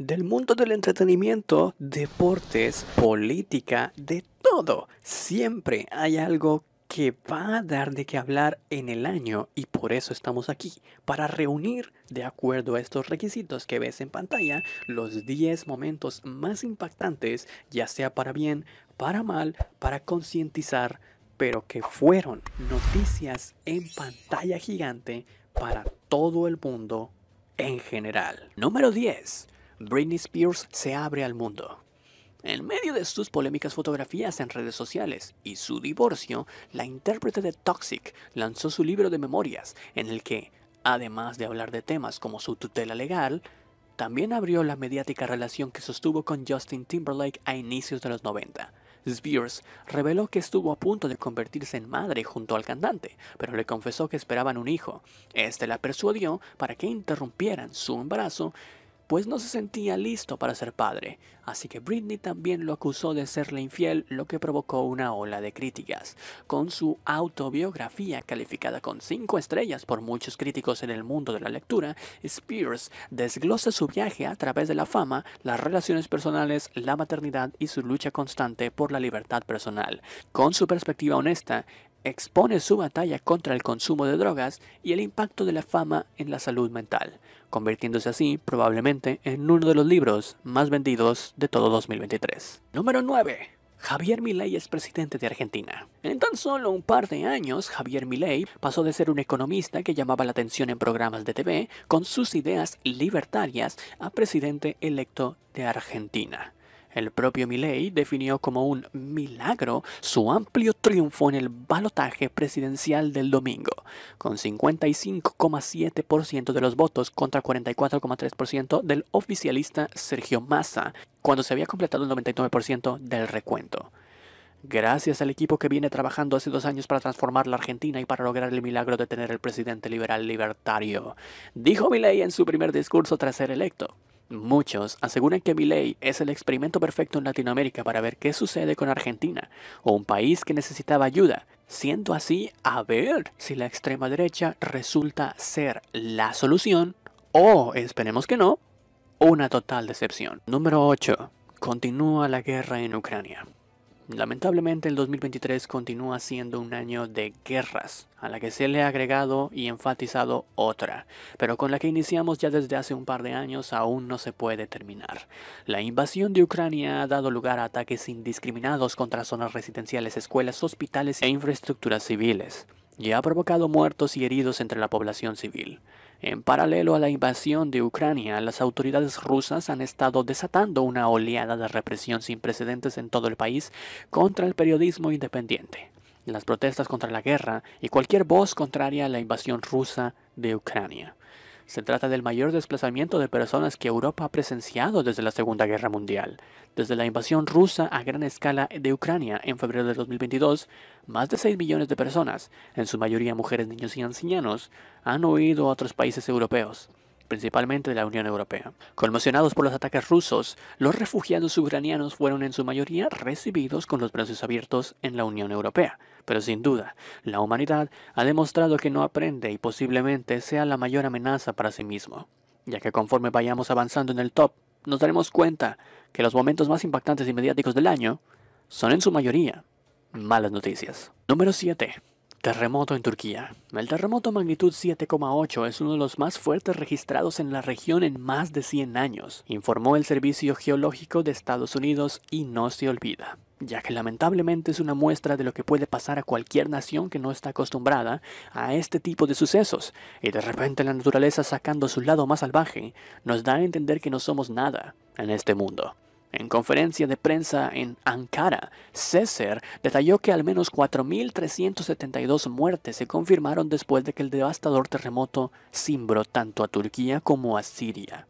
Del mundo del entretenimiento, deportes, política, de todo, siempre hay algo que va a dar de qué hablar en el año y por eso estamos aquí, para reunir, de acuerdo a estos requisitos que ves en pantalla, los 10 momentos más impactantes, ya sea para bien, para mal, para concientizar, pero que fueron noticias en pantalla gigante para todo el mundo en general. Número 10 Britney Spears se abre al mundo. En medio de sus polémicas fotografías en redes sociales y su divorcio, la intérprete de Toxic lanzó su libro de memorias, en el que, además de hablar de temas como su tutela legal, también abrió la mediática relación que sostuvo con Justin Timberlake a inicios de los 90. Spears reveló que estuvo a punto de convertirse en madre junto al cantante, pero le confesó que esperaban un hijo. Este la persuadió para que interrumpieran su embarazo pues no se sentía listo para ser padre, así que Britney también lo acusó de serle infiel, lo que provocó una ola de críticas. Con su autobiografía calificada con 5 estrellas por muchos críticos en el mundo de la lectura, Spears desglosa su viaje a través de la fama, las relaciones personales, la maternidad y su lucha constante por la libertad personal. Con su perspectiva honesta, expone su batalla contra el consumo de drogas y el impacto de la fama en la salud mental, convirtiéndose así probablemente en uno de los libros más vendidos de todo 2023. Número 9. Javier Milei es presidente de Argentina. En tan solo un par de años, Javier Milei pasó de ser un economista que llamaba la atención en programas de TV con sus ideas libertarias a presidente electo de Argentina. El propio Milley definió como un milagro su amplio triunfo en el balotaje presidencial del domingo, con 55,7% de los votos contra 44,3% del oficialista Sergio Massa, cuando se había completado el 99% del recuento. Gracias al equipo que viene trabajando hace dos años para transformar la Argentina y para lograr el milagro de tener el presidente liberal libertario, dijo Milei en su primer discurso tras ser electo. Muchos aseguran que Milei es el experimento perfecto en Latinoamérica para ver qué sucede con Argentina, o un país que necesitaba ayuda, siendo así a ver si la extrema derecha resulta ser la solución o, esperemos que no, una total decepción. Número 8. Continúa la guerra en Ucrania. Lamentablemente el 2023 continúa siendo un año de guerras, a la que se le ha agregado y enfatizado otra, pero con la que iniciamos ya desde hace un par de años aún no se puede terminar. La invasión de Ucrania ha dado lugar a ataques indiscriminados contra zonas residenciales, escuelas, hospitales e infraestructuras civiles, y ha provocado muertos y heridos entre la población civil. En paralelo a la invasión de Ucrania, las autoridades rusas han estado desatando una oleada de represión sin precedentes en todo el país contra el periodismo independiente. Las protestas contra la guerra y cualquier voz contraria a la invasión rusa de Ucrania. Se trata del mayor desplazamiento de personas que Europa ha presenciado desde la Segunda Guerra Mundial. Desde la invasión rusa a gran escala de Ucrania en febrero de 2022, más de 6 millones de personas, en su mayoría mujeres, niños y ancianos, han huido a otros países europeos principalmente de la Unión Europea. Conmocionados por los ataques rusos, los refugiados ucranianos fueron en su mayoría recibidos con los brazos abiertos en la Unión Europea, pero sin duda, la humanidad ha demostrado que no aprende y posiblemente sea la mayor amenaza para sí mismo, ya que conforme vayamos avanzando en el top, nos daremos cuenta que los momentos más impactantes y mediáticos del año son en su mayoría malas noticias. Número 7. Terremoto en Turquía. El terremoto magnitud 7,8 es uno de los más fuertes registrados en la región en más de 100 años, informó el Servicio Geológico de Estados Unidos y no se olvida, ya que lamentablemente es una muestra de lo que puede pasar a cualquier nación que no está acostumbrada a este tipo de sucesos, y de repente la naturaleza sacando su lado más salvaje nos da a entender que no somos nada en este mundo. En conferencia de prensa en Ankara, César detalló que al menos 4.372 muertes se confirmaron después de que el devastador terremoto cimbró tanto a Turquía como a Siria.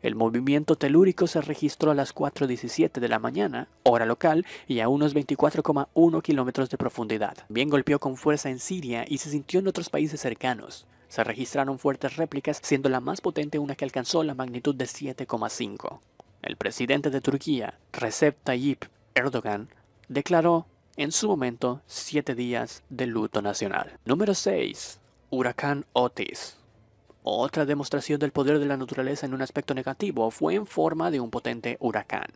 El movimiento telúrico se registró a las 4.17 de la mañana, hora local, y a unos 24,1 kilómetros de profundidad. Bien golpeó con fuerza en Siria y se sintió en otros países cercanos. Se registraron fuertes réplicas, siendo la más potente una que alcanzó la magnitud de 7,5 el presidente de Turquía, Recep Tayyip Erdogan, declaró en su momento siete días de luto nacional. Número 6. Huracán Otis. Otra demostración del poder de la naturaleza en un aspecto negativo fue en forma de un potente huracán.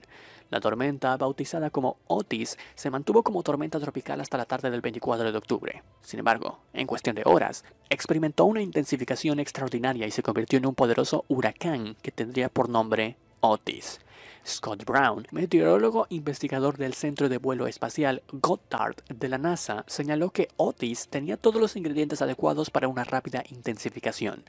La tormenta, bautizada como Otis, se mantuvo como tormenta tropical hasta la tarde del 24 de octubre. Sin embargo, en cuestión de horas, experimentó una intensificación extraordinaria y se convirtió en un poderoso huracán que tendría por nombre Otis. Scott Brown, meteorólogo investigador del Centro de Vuelo Espacial Goddard de la NASA, señaló que Otis tenía todos los ingredientes adecuados para una rápida intensificación.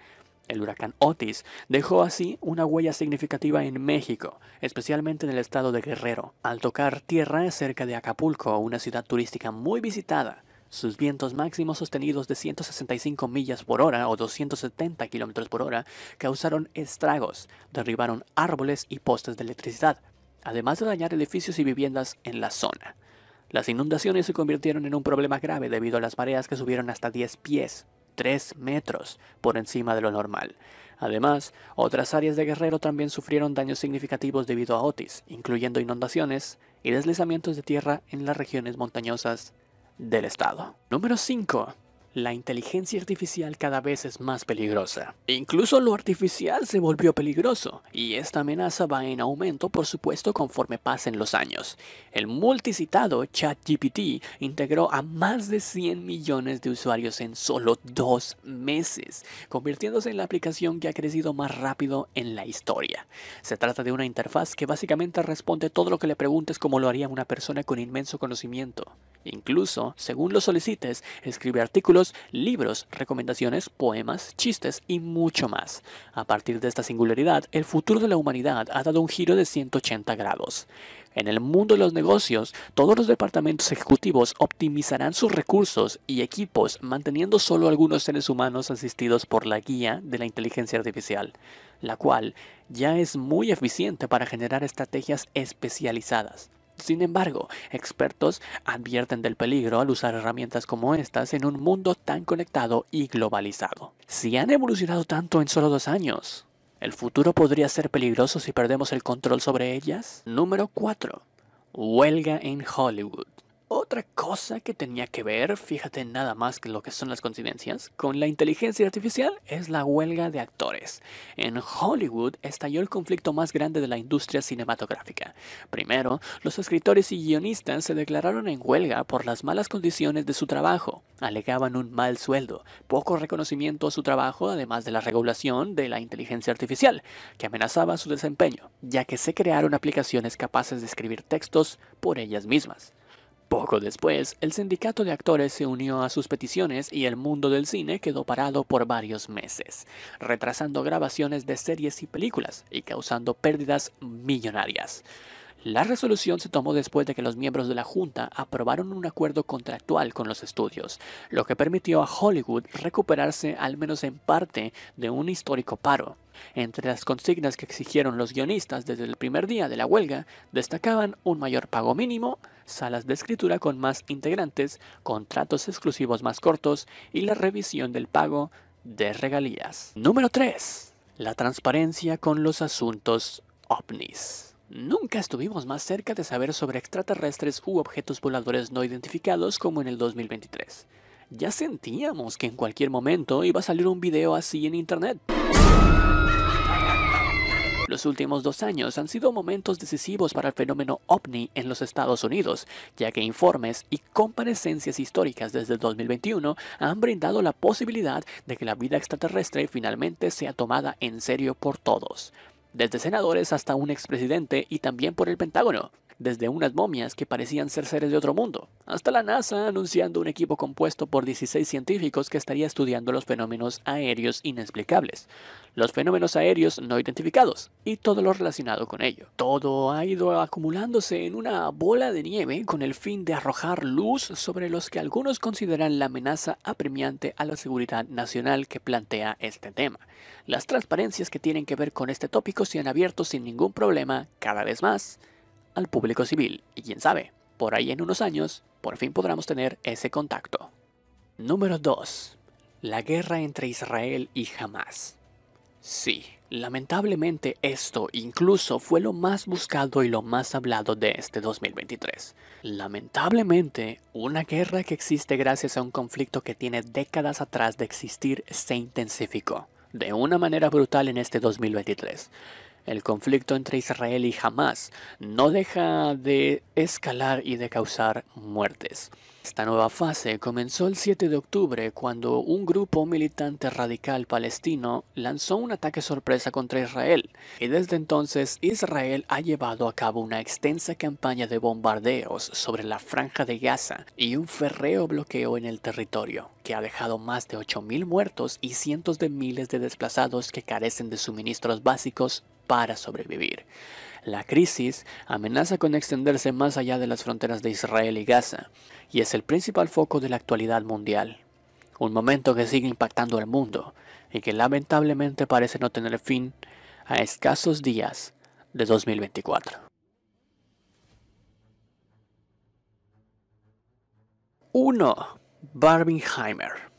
El huracán Otis dejó así una huella significativa en México, especialmente en el estado de Guerrero, al tocar tierra cerca de Acapulco, una ciudad turística muy visitada. Sus vientos máximos sostenidos de 165 millas por hora o 270 kilómetros por hora causaron estragos, derribaron árboles y postes de electricidad, además de dañar edificios y viviendas en la zona. Las inundaciones se convirtieron en un problema grave debido a las mareas que subieron hasta 10 pies, 3 metros, por encima de lo normal. Además, otras áreas de Guerrero también sufrieron daños significativos debido a Otis, incluyendo inundaciones y deslizamientos de tierra en las regiones montañosas del Estado. Número 5 la inteligencia artificial cada vez es más peligrosa. Incluso lo artificial se volvió peligroso, y esta amenaza va en aumento por supuesto conforme pasen los años. El multicitado ChatGPT integró a más de 100 millones de usuarios en solo dos meses, convirtiéndose en la aplicación que ha crecido más rápido en la historia. Se trata de una interfaz que básicamente responde todo lo que le preguntes como lo haría una persona con inmenso conocimiento. Incluso, según lo solicites, escribe artículos libros, recomendaciones, poemas, chistes y mucho más. A partir de esta singularidad, el futuro de la humanidad ha dado un giro de 180 grados. En el mundo de los negocios, todos los departamentos ejecutivos optimizarán sus recursos y equipos manteniendo solo algunos seres humanos asistidos por la guía de la inteligencia artificial, la cual ya es muy eficiente para generar estrategias especializadas. Sin embargo, expertos advierten del peligro al usar herramientas como estas en un mundo tan conectado y globalizado. Si han evolucionado tanto en solo dos años, ¿el futuro podría ser peligroso si perdemos el control sobre ellas? Número 4. Huelga en Hollywood. Otra cosa que tenía que ver, fíjate nada más que lo que son las coincidencias, con la inteligencia artificial es la huelga de actores. En Hollywood estalló el conflicto más grande de la industria cinematográfica. Primero, los escritores y guionistas se declararon en huelga por las malas condiciones de su trabajo. Alegaban un mal sueldo, poco reconocimiento a su trabajo, además de la regulación de la inteligencia artificial, que amenazaba su desempeño, ya que se crearon aplicaciones capaces de escribir textos por ellas mismas. Poco después, el sindicato de actores se unió a sus peticiones y el mundo del cine quedó parado por varios meses, retrasando grabaciones de series y películas y causando pérdidas millonarias. La resolución se tomó después de que los miembros de la Junta aprobaron un acuerdo contractual con los estudios, lo que permitió a Hollywood recuperarse al menos en parte de un histórico paro. Entre las consignas que exigieron los guionistas desde el primer día de la huelga destacaban un mayor pago mínimo, salas de escritura con más integrantes, contratos exclusivos más cortos y la revisión del pago de regalías. Número 3. La transparencia con los asuntos ovnis. Nunca estuvimos más cerca de saber sobre extraterrestres u objetos voladores no identificados como en el 2023. Ya sentíamos que en cualquier momento iba a salir un video así en internet. Los últimos dos años han sido momentos decisivos para el fenómeno ovni en los Estados Unidos, ya que informes y comparecencias históricas desde el 2021 han brindado la posibilidad de que la vida extraterrestre finalmente sea tomada en serio por todos desde senadores hasta un expresidente y también por el Pentágono desde unas momias que parecían ser seres de otro mundo, hasta la NASA anunciando un equipo compuesto por 16 científicos que estaría estudiando los fenómenos aéreos inexplicables, los fenómenos aéreos no identificados y todo lo relacionado con ello. Todo ha ido acumulándose en una bola de nieve con el fin de arrojar luz sobre los que algunos consideran la amenaza apremiante a la seguridad nacional que plantea este tema. Las transparencias que tienen que ver con este tópico se han abierto sin ningún problema cada vez más al público civil y quién sabe, por ahí en unos años, por fin podremos tener ese contacto. Número 2. La guerra entre Israel y Hamas. Sí, lamentablemente esto incluso fue lo más buscado y lo más hablado de este 2023. Lamentablemente, una guerra que existe gracias a un conflicto que tiene décadas atrás de existir se intensificó de una manera brutal en este 2023. El conflicto entre Israel y Hamas no deja de escalar y de causar muertes. Esta nueva fase comenzó el 7 de octubre cuando un grupo militante radical palestino lanzó un ataque sorpresa contra Israel y desde entonces Israel ha llevado a cabo una extensa campaña de bombardeos sobre la franja de Gaza y un ferreo bloqueo en el territorio que ha dejado más de 8.000 muertos y cientos de miles de desplazados que carecen de suministros básicos para sobrevivir. La crisis amenaza con extenderse más allá de las fronteras de Israel y Gaza, y es el principal foco de la actualidad mundial. Un momento que sigue impactando al mundo y que lamentablemente parece no tener fin a escasos días de 2024. 1. Barbenheimer.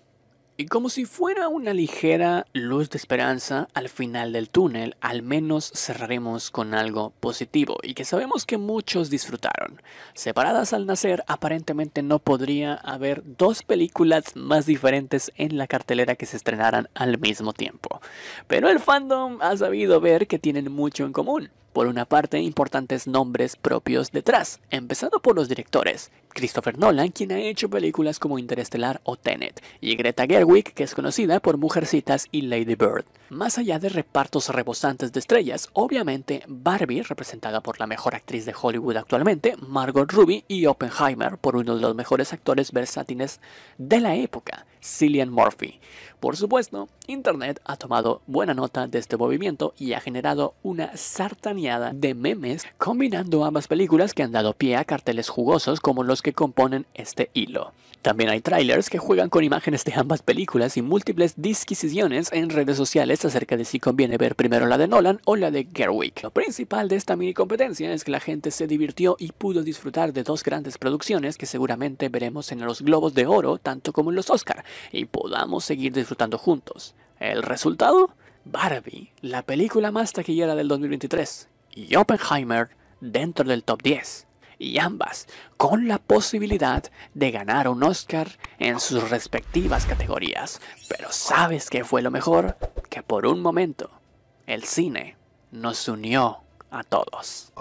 Y como si fuera una ligera luz de esperanza al final del túnel, al menos cerraremos con algo positivo y que sabemos que muchos disfrutaron. Separadas al nacer, aparentemente no podría haber dos películas más diferentes en la cartelera que se estrenaran al mismo tiempo. Pero el fandom ha sabido ver que tienen mucho en común por una parte, importantes nombres propios detrás, empezando por los directores. Christopher Nolan, quien ha hecho películas como Interestelar o Tenet, y Greta Gerwig, que es conocida por Mujercitas y Lady Bird. Más allá de repartos rebosantes de estrellas, obviamente Barbie, representada por la mejor actriz de Hollywood actualmente, Margot Ruby, y Oppenheimer, por uno de los mejores actores versátiles de la época, Cillian Murphy. Por supuesto, Internet ha tomado buena nota de este movimiento y ha generado una sartaneada de memes combinando ambas películas que han dado pie a carteles jugosos como los que componen este hilo. También hay trailers que juegan con imágenes de ambas películas y múltiples disquisiciones en redes sociales acerca de si conviene ver primero la de Nolan o la de Gerwig. Lo principal de esta mini competencia es que la gente se divirtió y pudo disfrutar de dos grandes producciones que seguramente veremos en los Globos de Oro tanto como en los Oscar y podamos seguir disfrutando disfrutando juntos. El resultado, Barbie, la película más taquillera del 2023, y Oppenheimer dentro del top 10, y ambas con la posibilidad de ganar un Oscar en sus respectivas categorías. Pero ¿sabes qué fue lo mejor? Que por un momento, el cine nos unió a todos.